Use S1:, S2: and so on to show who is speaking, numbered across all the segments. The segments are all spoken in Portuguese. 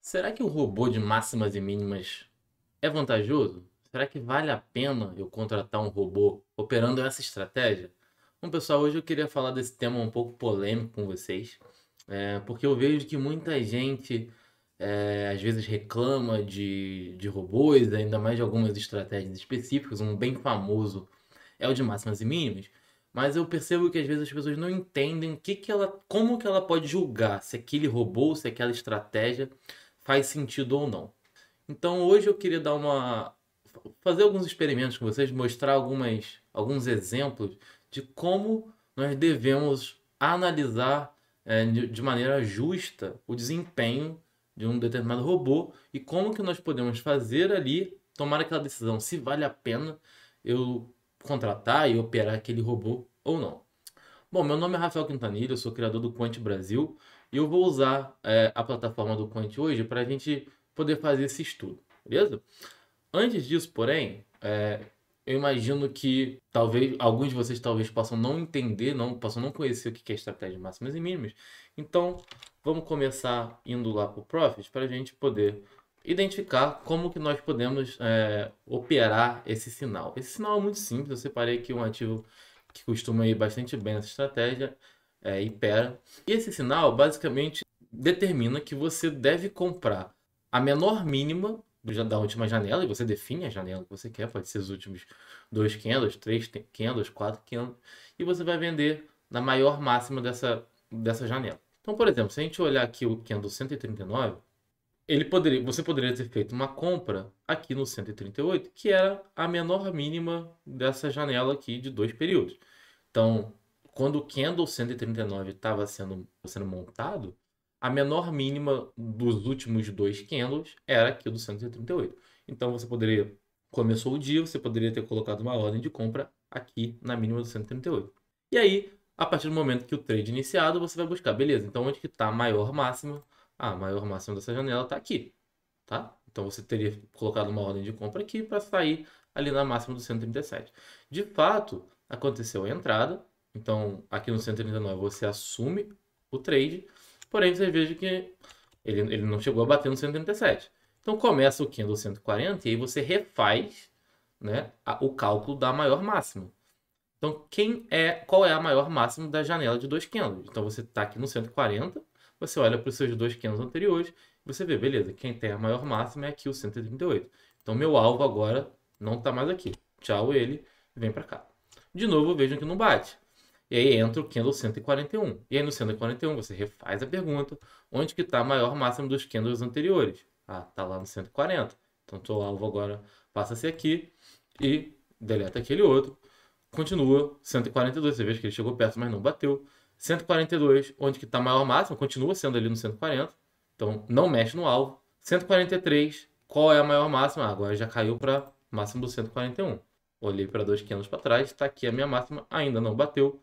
S1: Será que o robô de máximas e mínimas é vantajoso? Será que vale a pena eu contratar um robô operando essa estratégia? Bom, pessoal, hoje eu queria falar desse tema um pouco polêmico com vocês, é, porque eu vejo que muita gente é, às vezes reclama de, de robôs, ainda mais de algumas estratégias específicas. Um bem famoso é o de máximas e mínimas, mas eu percebo que às vezes as pessoas não entendem que que ela, como que ela pode julgar se aquele robô, se aquela estratégia faz sentido ou não. Então hoje eu queria dar uma fazer alguns experimentos com vocês, mostrar algumas alguns exemplos de como nós devemos analisar é, de maneira justa o desempenho de um determinado robô e como que nós podemos fazer ali tomar aquela decisão se vale a pena eu contratar e operar aquele robô ou não. Bom, meu nome é Rafael Quintanilha, eu sou criador do Quant Brasil. E eu vou usar é, a plataforma do Quant hoje para a gente poder fazer esse estudo, beleza? Antes disso, porém, é, eu imagino que talvez alguns de vocês talvez possam não entender, não possam não conhecer o que é estratégia de máximas e mínimas. Então, vamos começar indo lá para o Profit para a gente poder identificar como que nós podemos é, operar esse sinal. Esse sinal é muito simples, eu separei aqui um ativo que costuma ir bastante bem nessa estratégia, é, impera. E esse sinal basicamente determina que você deve comprar a menor mínima da última janela, e você define a janela que você quer, pode ser os últimos dois candles, três candles, quatro candles, e você vai vender na maior máxima dessa, dessa janela. Então, por exemplo, se a gente olhar aqui o candle 139, ele poderia, você poderia ter feito uma compra aqui no 138, que era a menor mínima dessa janela aqui de dois períodos. Então, quando o Candle 139 estava sendo, sendo montado, a menor mínima dos últimos dois candles era aqui do 138. Então você poderia, começou o dia, você poderia ter colocado uma ordem de compra aqui na mínima do 138. E aí, a partir do momento que o trade iniciado, você vai buscar, beleza, então onde que está a maior máxima? Ah, a maior máxima dessa janela está aqui, tá? Então você teria colocado uma ordem de compra aqui para sair ali na máxima do 137. De fato, aconteceu a entrada, então, aqui no 139 você assume o trade, porém você veja que ele, ele não chegou a bater no 137. Então começa o candle 140 e aí você refaz né, a, o cálculo da maior máxima. Então quem é, qual é a maior máxima da janela de dois candles? Então você está aqui no 140, você olha para os seus dois candles anteriores, você vê, beleza, quem tem a maior máxima é aqui o 138. Então meu alvo agora não está mais aqui. Tchau ele, vem para cá. De novo, vejam que não bate. E aí entra o Kindle 141. E aí no 141 você refaz a pergunta, onde que está a maior máxima dos Kindles anteriores? Ah, tá lá no 140. Então teu alvo agora passa-se aqui e deleta aquele outro. Continua 142, você vê que ele chegou perto, mas não bateu. 142, onde que está a maior máxima, continua sendo ali no 140. Então não mexe no alvo. 143, qual é a maior máxima? Ah, agora já caiu para máximo do 141. Olhei para dois quinhentos para trás, está aqui a minha máxima, ainda não bateu.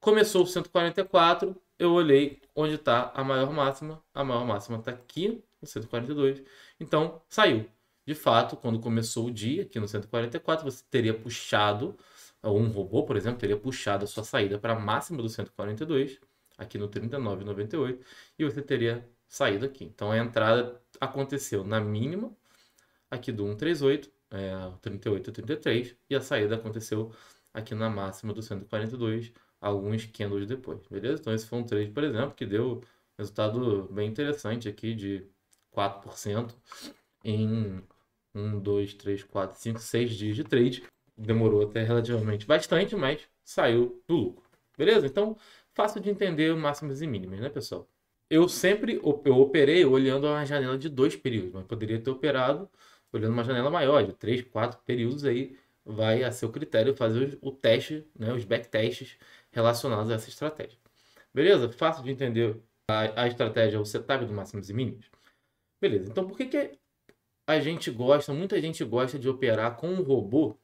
S1: Começou o 144, eu olhei onde está a maior máxima. A maior máxima está aqui, no 142. Então, saiu. De fato, quando começou o dia, aqui no 144, você teria puxado, ou um robô, por exemplo, teria puxado a sua saída para a máxima do 142, aqui no 39,98, e você teria saído aqui. Então, a entrada aconteceu na mínima, aqui do 138, é, 38,33, e a saída aconteceu aqui na máxima do 142, alguns candles depois, beleza? Então esse foi um trade, por exemplo, que deu resultado bem interessante aqui de 4% em 1, 2, 3, 4, 5, 6 dias de trade. Demorou até relativamente bastante, mas saiu do lucro. Beleza? Então, fácil de entender máximos e mínimos, né, pessoal? Eu sempre eu operei olhando uma janela de dois períodos, mas poderia ter operado olhando uma janela maior, de três, quatro períodos aí vai, a seu critério, fazer o teste, né, os backtests relacionados a essa estratégia. Beleza? Fácil de entender a, a estratégia, o setup do máximos e mínimos. Beleza, então por que, que a gente gosta, muita gente gosta de operar com um robô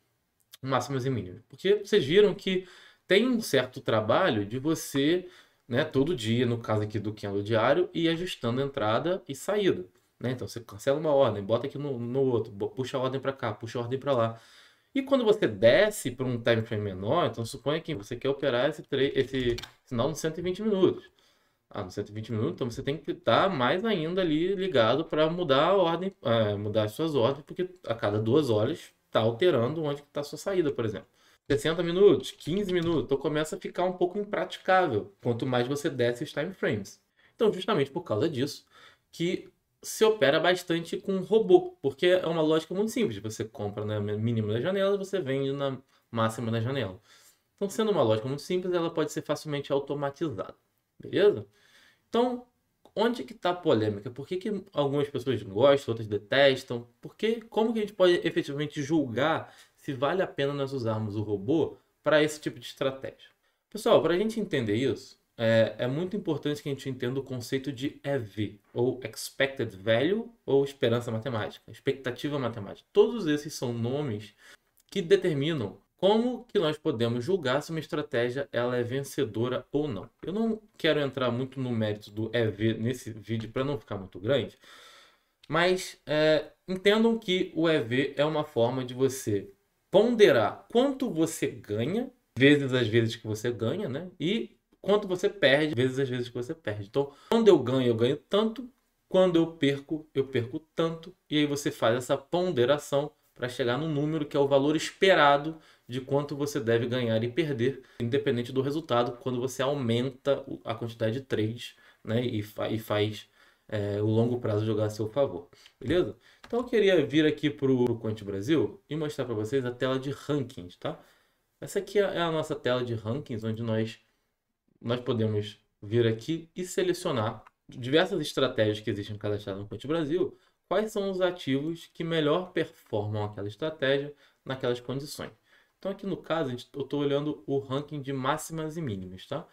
S1: máximos e mínimos? Porque vocês viram que tem um certo trabalho de você, né, todo dia, no caso aqui do Kendo diário, ir ajustando entrada e saída. Né? Então você cancela uma ordem, bota aqui no, no outro, puxa a ordem para cá, puxa a ordem para lá. E quando você desce para um time frame menor, então suponha que você quer operar esse, esse sinal nos 120 minutos. Ah, nos 120 minutos, então você tem que estar tá mais ainda ali ligado para mudar a ordem, é, mudar as suas ordens, porque a cada duas horas está alterando onde está a sua saída, por exemplo. 60 minutos, 15 minutos, então começa a ficar um pouco impraticável, quanto mais você desce os time frames. Então, justamente por causa disso, que se opera bastante com robô, porque é uma lógica muito simples. Você compra na né, mínima da janela, você vende na máxima da janela. Então, sendo uma lógica muito simples, ela pode ser facilmente automatizada, beleza? Então, onde que está a polêmica? Por que, que algumas pessoas gostam, outras detestam? Porque como que a gente pode efetivamente julgar se vale a pena nós usarmos o robô para esse tipo de estratégia? Pessoal, para a gente entender isso, é, é, muito importante que a gente entenda o conceito de EV, ou Expected Value, ou Esperança Matemática, Expectativa Matemática. Todos esses são nomes que determinam como que nós podemos julgar se uma estratégia ela é vencedora ou não. Eu não quero entrar muito no mérito do EV nesse vídeo para não ficar muito grande, mas é, entendam que o EV é uma forma de você ponderar quanto você ganha, vezes as vezes que você ganha, né? E quanto você perde, vezes as vezes que você perde. Então, quando eu ganho, eu ganho tanto, quando eu perco, eu perco tanto. E aí você faz essa ponderação para chegar no número que é o valor esperado de quanto você deve ganhar e perder, independente do resultado, quando você aumenta a quantidade de trades né, e, fa e faz é, o longo prazo jogar a seu favor. Beleza? Então eu queria vir aqui para o Quant Brasil e mostrar para vocês a tela de rankings, tá? Essa aqui é, é a nossa tela de rankings, onde nós nós podemos vir aqui e selecionar diversas estratégias que existem cadastradas no Ponte Brasil, quais são os ativos que melhor performam aquela estratégia naquelas condições. Então aqui no caso, eu estou olhando o ranking de máximas e mínimas, tá?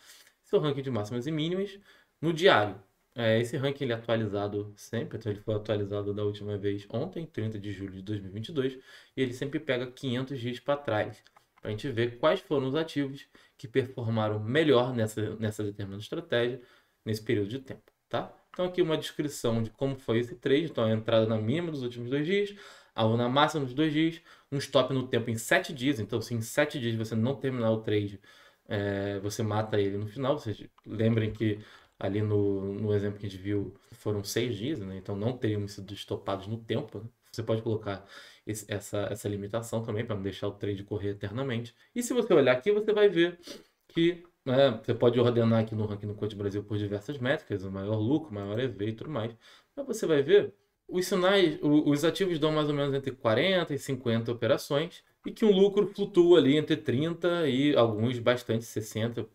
S1: Esse é o ranking de máximas e mínimas no diário. É, esse ranking ele é atualizado sempre, então ele foi atualizado da última vez ontem, 30 de julho de 2022, e ele sempre pega 500 dias para trás, para a gente ver quais foram os ativos que performaram melhor nessa, nessa determinada estratégia nesse período de tempo, tá? Então aqui uma descrição de como foi esse trade, então a entrada na mínima dos últimos dois dias, a na máxima dos dois dias, um stop no tempo em sete dias, então se em sete dias você não terminar o trade, é, você mata ele no final, vocês lembrem que ali no, no exemplo que a gente viu foram seis dias, né? então não teríamos sido estopados no tempo, né? Você pode colocar esse, essa, essa limitação também para não deixar o trade correr eternamente. E se você olhar aqui, você vai ver que é, você pode ordenar aqui no ranking do Coach Brasil por diversas métricas, o maior lucro, maior EV e tudo mais. Mas você vai ver os sinais, os ativos dão mais ou menos entre 40 e 50 operações e que um lucro flutua ali entre 30 e alguns bastante 60%,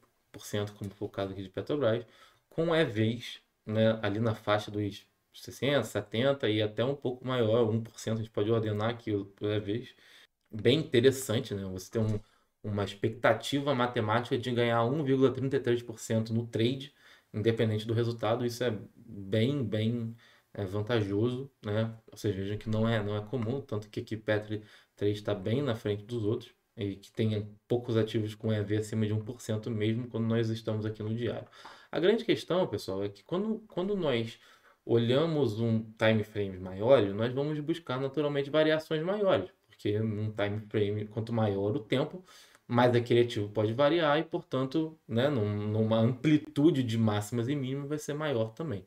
S1: como foi o caso aqui de Petrobras, com EVs né, ali na faixa dos 60, 70 e até um pouco maior, 1% a gente pode ordenar aqui por vez. Bem interessante, né? Você tem um, uma expectativa matemática de ganhar 1,33% no trade, independente do resultado. Isso é bem, bem é, vantajoso, né? seja, vejam que não é, não é comum, tanto que aqui Petri 3 está bem na frente dos outros e que tem poucos ativos com EV acima de 1% mesmo quando nós estamos aqui no diário. A grande questão, pessoal, é que quando, quando nós olhamos um time frame maior, nós vamos buscar naturalmente variações maiores, porque num time frame, quanto maior o tempo, mais aquele ativo pode variar e, portanto, né, numa amplitude de máximas e mínimas vai ser maior também.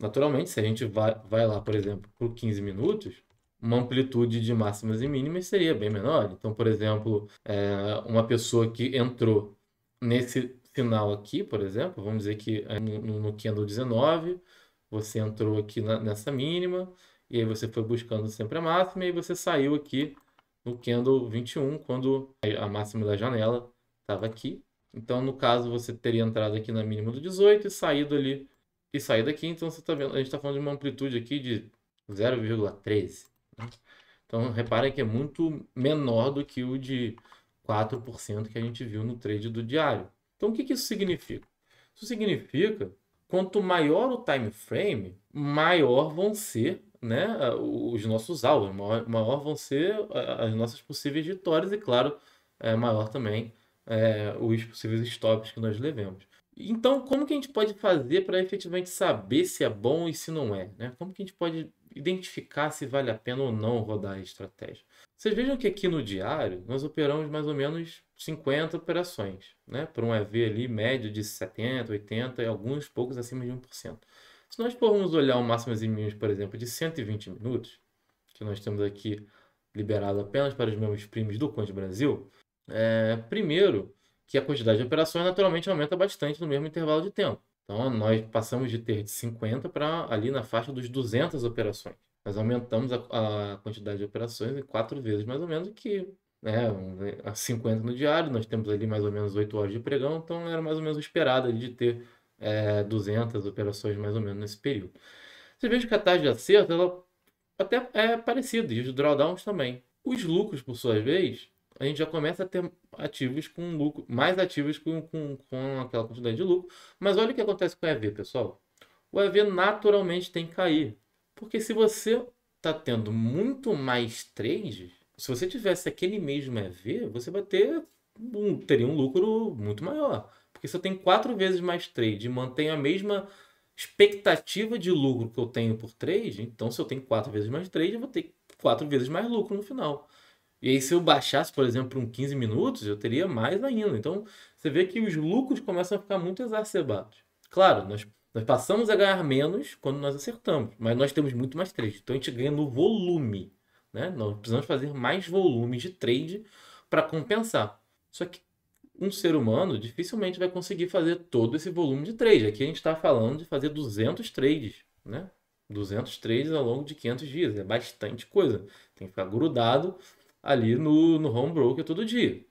S1: Naturalmente, se a gente vai, vai lá, por exemplo, por 15 minutos, uma amplitude de máximas e mínimas seria bem menor. Então, por exemplo, é, uma pessoa que entrou nesse sinal aqui, por exemplo, vamos dizer que é no, no Candle 19, você entrou aqui na, nessa mínima, e aí você foi buscando sempre a máxima, e aí você saiu aqui no candle 21, quando a máxima da janela estava aqui. Então, no caso, você teria entrado aqui na mínima do 18 e saído ali, e saído aqui. Então, você está vendo, a gente está falando de uma amplitude aqui de 0,13. Né? Então, reparem que é muito menor do que o de 4% que a gente viu no trade do diário. Então, o que, que isso significa? Isso significa quanto maior o time frame, maior vão ser né, os nossos alvos, maior, maior vão ser as nossas possíveis vitórias e, claro, é, maior também é, os possíveis stops que nós levemos. Então, como que a gente pode fazer para efetivamente saber se é bom e se não é? Né? Como que a gente pode identificar se vale a pena ou não rodar a estratégia. Vocês vejam que aqui no diário nós operamos mais ou menos 50 operações, né? Para um EV ali médio de 70, 80 e alguns poucos acima de 1%. Se nós formos olhar o máximo e mínimos, por exemplo, de 120 minutos, que nós temos aqui liberado apenas para os membros primes do Conde Brasil, é, primeiro que a quantidade de operações naturalmente aumenta bastante no mesmo intervalo de tempo. Então, nós passamos de ter de 50 para ali na faixa dos 200 operações. Nós aumentamos a, a quantidade de operações em quatro vezes, mais ou menos, que né, 50 no diário, nós temos ali mais ou menos 8 horas de pregão, então era mais ou menos esperado de ter é, 200 operações mais ou menos nesse período. Você veja que a taxa de acerto ela até é parecida, e os drawdowns também. Os lucros, por sua vez, a gente já começa a ter ativos com lucro, mais ativos com, com, com aquela quantidade de lucro. Mas olha o que acontece com o EV, pessoal. O EV naturalmente tem que cair. Porque se você está tendo muito mais trades, se você tivesse aquele mesmo EV, você vai ter um, teria um lucro muito maior. Porque se eu tenho quatro vezes mais trade e mantenho a mesma expectativa de lucro que eu tenho por trade, então se eu tenho quatro vezes mais trade, eu vou ter quatro vezes mais lucro no final. E aí, se eu baixasse, por exemplo, um 15 minutos, eu teria mais ainda. Então, você vê que os lucros começam a ficar muito exacerbados. Claro, nós, nós passamos a ganhar menos quando nós acertamos, mas nós temos muito mais trade. Então, a gente ganha no volume. Né? Nós precisamos fazer mais volume de trade para compensar. Só que um ser humano dificilmente vai conseguir fazer todo esse volume de trade. Aqui a gente está falando de fazer 200 trades, né? 200 trades ao longo de 500 dias. É bastante coisa. Tem que ficar grudado ali no, no home broker todo dia.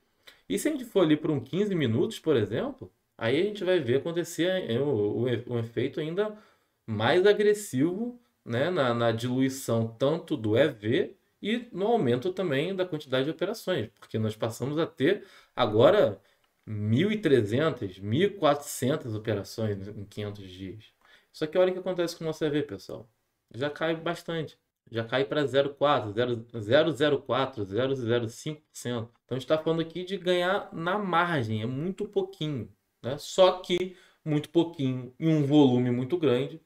S1: E se a gente for ali por um 15 minutos, por exemplo, aí a gente vai ver acontecer um, efeito ainda mais agressivo né, na, na diluição tanto do EV e no aumento também da quantidade de operações, porque nós passamos a ter agora 1.300, 1.400 operações em 500 dias. Só que olha o que acontece com o nosso EV, pessoal. Já cai bastante já cai para 0,4, 0,04, 0,05%. Então está falando aqui de ganhar na margem, é muito pouquinho. Né? Só que muito pouquinho e um volume muito grande.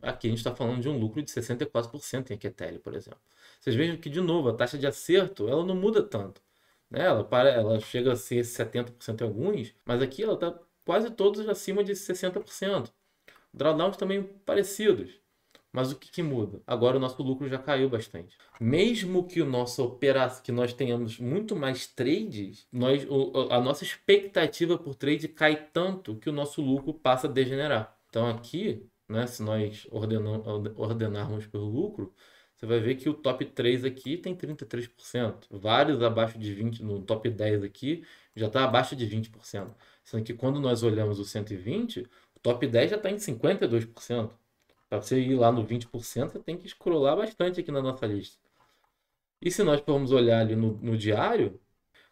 S1: Aqui a gente está falando de um lucro de 64% em Equetel, por exemplo. Vocês vejam que, de novo, a taxa de acerto ela não muda tanto. Né? Ela, para, ela chega a ser 70% em alguns, mas aqui ela está quase todos acima de 60%. Drawdowns também parecidos. Mas o que, que, muda? Agora o nosso lucro já caiu bastante. Mesmo que o nosso que nós tenhamos muito mais trades, nós, a nossa expectativa por trade cai tanto que o nosso lucro passa a degenerar. Então aqui, né, se nós ordenam, ordenarmos pelo lucro, você vai ver que o top 3 aqui tem 33%. Vários abaixo de 20% no top 10 aqui já está abaixo de 20%. Sendo que quando nós olhamos o 120, o top 10 já está em 52%. Para você ir lá no 20%, você tem que escrolar bastante aqui na nossa lista. E se nós formos olhar ali no, no diário,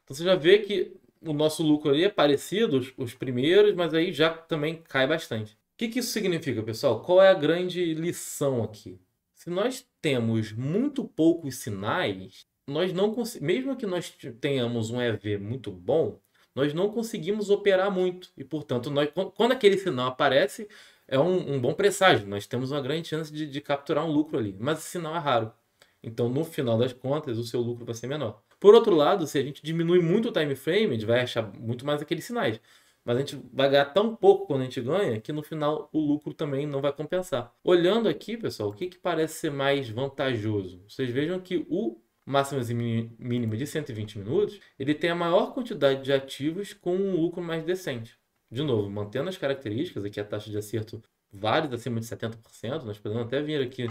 S1: então você já vê que o nosso lucro ali é parecido, os, os primeiros, mas aí já também cai bastante. O que, que isso significa, pessoal? Qual é a grande lição aqui? Se nós temos muito poucos sinais, nós não mesmo que nós tenhamos um EV muito bom, nós não conseguimos operar muito. E, portanto, nós, quando aquele sinal aparece, é um, um bom presságio. Nós temos uma grande chance de, de capturar um lucro ali, mas esse sinal é raro. Então, no final das contas, o seu lucro vai ser menor. Por outro lado, se a gente diminui muito o time frame, a gente vai achar muito mais aqueles sinais. Mas a gente vai ganhar tão pouco quando a gente ganha que no final o lucro também não vai compensar. Olhando aqui, pessoal, o que, que parece ser mais vantajoso? Vocês vejam que o máximo e mínimo de 120 minutos, ele tem a maior quantidade de ativos com um lucro mais decente de novo, mantendo as características, aqui a taxa de acerto válida acima de 70%, nós podemos até vir aqui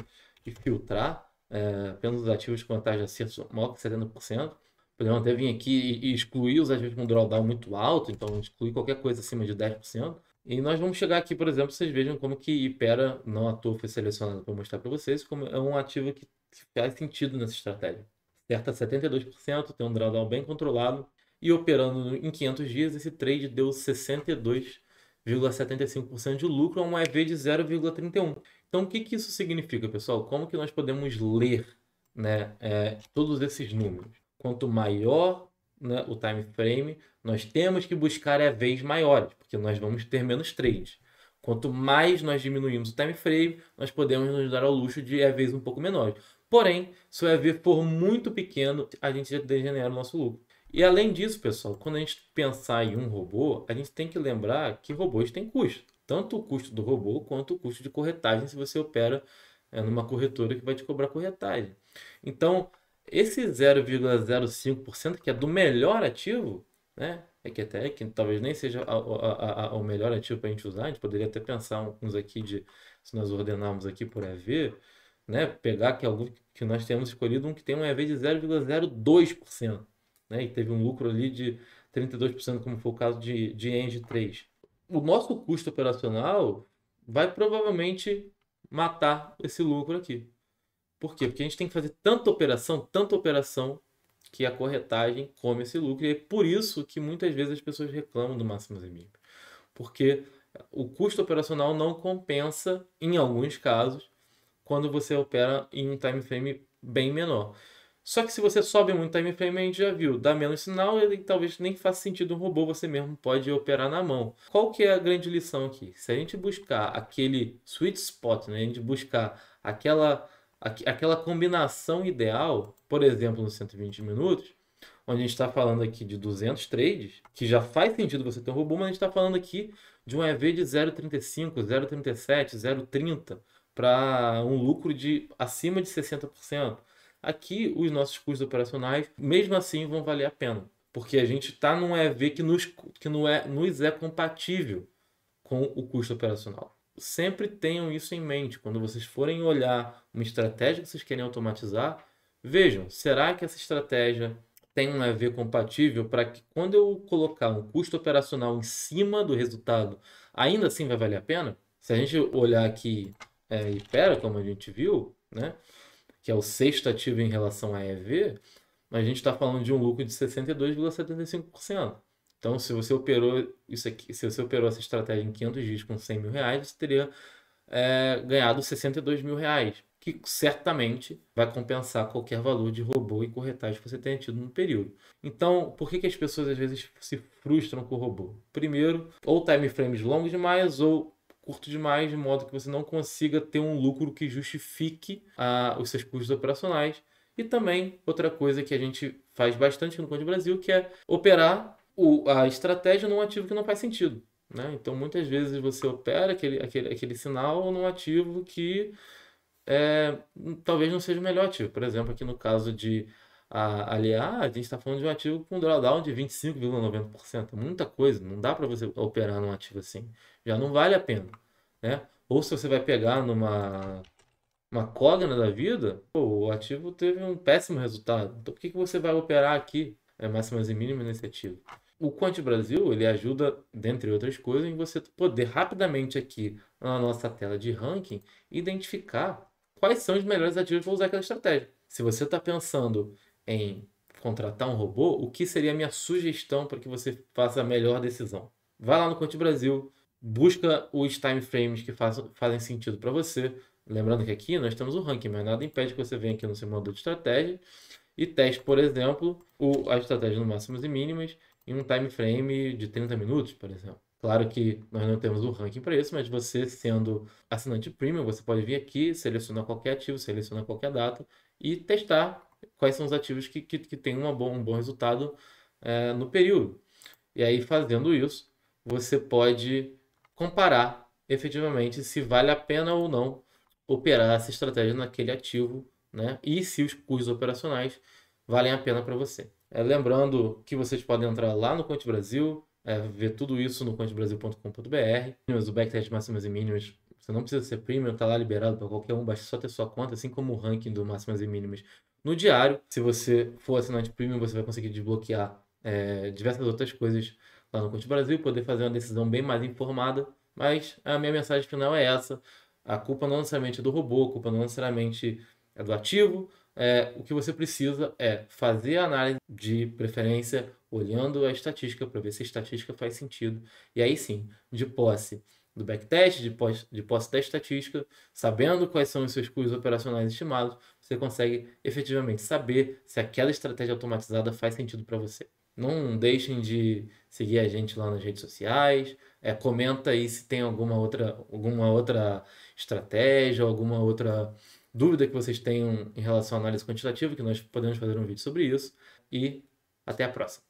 S1: e filtrar é, apenas os ativos com a taxa de acerto maior que 70%. Podemos até vir aqui e excluir os ativos com drawdown muito alto, então excluir qualquer coisa acima de 10%. E nós vamos chegar aqui, por exemplo, vocês vejam como que Ipera, não à toa, foi selecionado para mostrar para vocês, como é um ativo que faz sentido nessa estratégia. Certa 72%, tem um drawdown bem controlado, e operando em 500 dias, esse trade deu 62,75% de lucro a um EV de 0,31. Então, o que, que isso significa, pessoal? Como que nós podemos ler né, é, todos esses números? Quanto maior né, o time frame, nós temos que buscar EVs maiores, porque nós vamos ter menos trades. Quanto mais nós diminuímos o time frame, nós podemos nos dar ao luxo de EVs um pouco menores. Porém, se o EV for muito pequeno, a gente já degenera o nosso lucro. E além disso, pessoal, quando a gente pensar em um robô, a gente tem que lembrar que robôs têm custo. Tanto o custo do robô quanto o custo de corretagem, se você opera é, numa corretora que vai te cobrar corretagem. Então, esse 0,05% que é do melhor ativo, né? É que até que talvez nem seja a, a, a, o melhor ativo para a gente usar. A gente poderia até pensar uns aqui de se nós ordenarmos aqui por EV, né? Pegar que é algum que nós temos escolhido um que tem um EV de 0,02% né? E teve um lucro ali de 32%, como foi o caso de, de Engie 3. O nosso custo operacional vai provavelmente matar esse lucro aqui. Por quê? Porque a gente tem que fazer tanta operação, tanta operação, que a corretagem come esse lucro. E é por isso que muitas vezes as pessoas reclamam do máximo mínimo. Porque o custo operacional não compensa, em alguns casos, quando você opera em um time frame bem menor. Só que se você sobe muito time frame, a gente já viu, dá menos sinal e talvez nem faça sentido um robô, você mesmo pode operar na mão. Qual que é a grande lição aqui? Se a gente buscar aquele sweet spot, né? a gente buscar aquela, aquela combinação ideal, por exemplo, nos 120 minutos, onde a gente está falando aqui de 200 trades, que já faz sentido você ter um robô, mas a gente está falando aqui de um EV de 0,35, 0,37, 0,30 para um lucro de acima de 60%. Aqui, os nossos custos operacionais, mesmo assim, vão valer a pena, porque a gente está num EV que nos, que não é, nos é compatível com o custo operacional. Sempre tenham isso em mente quando vocês forem olhar uma estratégia que vocês querem automatizar. Vejam, será que essa estratégia tem um EV compatível para que quando eu colocar um custo operacional em cima do resultado, ainda assim vai valer a pena? Se a gente olhar aqui é, pera, como a gente viu, né? que é o sexto ativo em relação a EV, a gente está falando de um lucro de 62,75%. Então, se você operou isso aqui, se você operou essa estratégia em 500 dias com 100 mil reais, você teria é, ganhado 62 mil reais, que certamente vai compensar qualquer valor de robô e corretagem que você tenha tido no período. Então, por que, que as pessoas às vezes se frustram com o robô? Primeiro, ou time frames longos demais, ou curto demais, de modo que você não consiga ter um lucro que justifique ah, os seus custos operacionais. E também outra coisa que a gente faz bastante no Conde Brasil, que é operar o, a estratégia num ativo que não faz sentido. Né? Então, muitas vezes você opera aquele, aquele, aquele sinal num ativo que é, talvez não seja o melhor ativo. Por exemplo, aqui no caso de a, aliar, a gente está falando de um ativo com drawdown de 25,90%. Muita coisa, não dá para você operar num ativo assim. Já não vale a pena. Né? Ou se você vai pegar numa uma cogna da vida, pô, o ativo teve um péssimo resultado. Então por que, que você vai operar aqui? É máximas e mínimas nesse ativo. O Quant Brasil, ele ajuda, dentre outras coisas, em você poder rapidamente aqui na nossa tela de ranking identificar quais são os melhores ativos para usar aquela estratégia. Se você está pensando em contratar um robô, o que seria a minha sugestão para que você faça a melhor decisão? Vai lá no Conte Brasil, busca os timeframes que faz, fazem sentido para você. Lembrando que aqui nós temos um ranking, mas nada impede que você venha aqui no simulador de estratégia e teste, por exemplo, o, a estratégia no máximos e mínimas em um time frame de 30 minutos, por exemplo. Claro que nós não temos um ranking para isso, mas você sendo assinante premium, você pode vir aqui, selecionar qualquer ativo, selecionar qualquer data e testar quais são os ativos que, que, que têm uma bom, um bom resultado é, no período. E aí, fazendo isso, você pode comparar efetivamente se vale a pena ou não operar essa estratégia naquele ativo né? e se os custos operacionais valem a pena para você. É, lembrando que vocês podem entrar lá no Conte Brasil, é, ver tudo isso no contebrasil.com.br. O backtest máximas e mínimas, você não precisa ser premium, está lá liberado para qualquer um, basta só ter sua conta, assim como o ranking do máximas e mínimas no diário. Se você for assinante premium, você vai conseguir desbloquear é, diversas outras coisas lá no Conte Brasil, poder fazer uma decisão bem mais informada. Mas a minha mensagem final é essa. A culpa não necessariamente é do robô, a culpa não necessariamente é do ativo. É, o que você precisa é fazer a análise de preferência olhando a estatística para ver se a estatística faz sentido. E aí sim, de posse do backtest, de posse, de posse da estatística, sabendo quais são os seus custos operacionais estimados, você consegue efetivamente saber se aquela estratégia automatizada faz sentido para você. Não deixem de seguir a gente lá nas redes sociais. É, comenta aí se tem alguma outra, alguma outra estratégia, alguma outra dúvida que vocês tenham em relação à análise quantitativa, que nós podemos fazer um vídeo sobre isso. E até a próxima.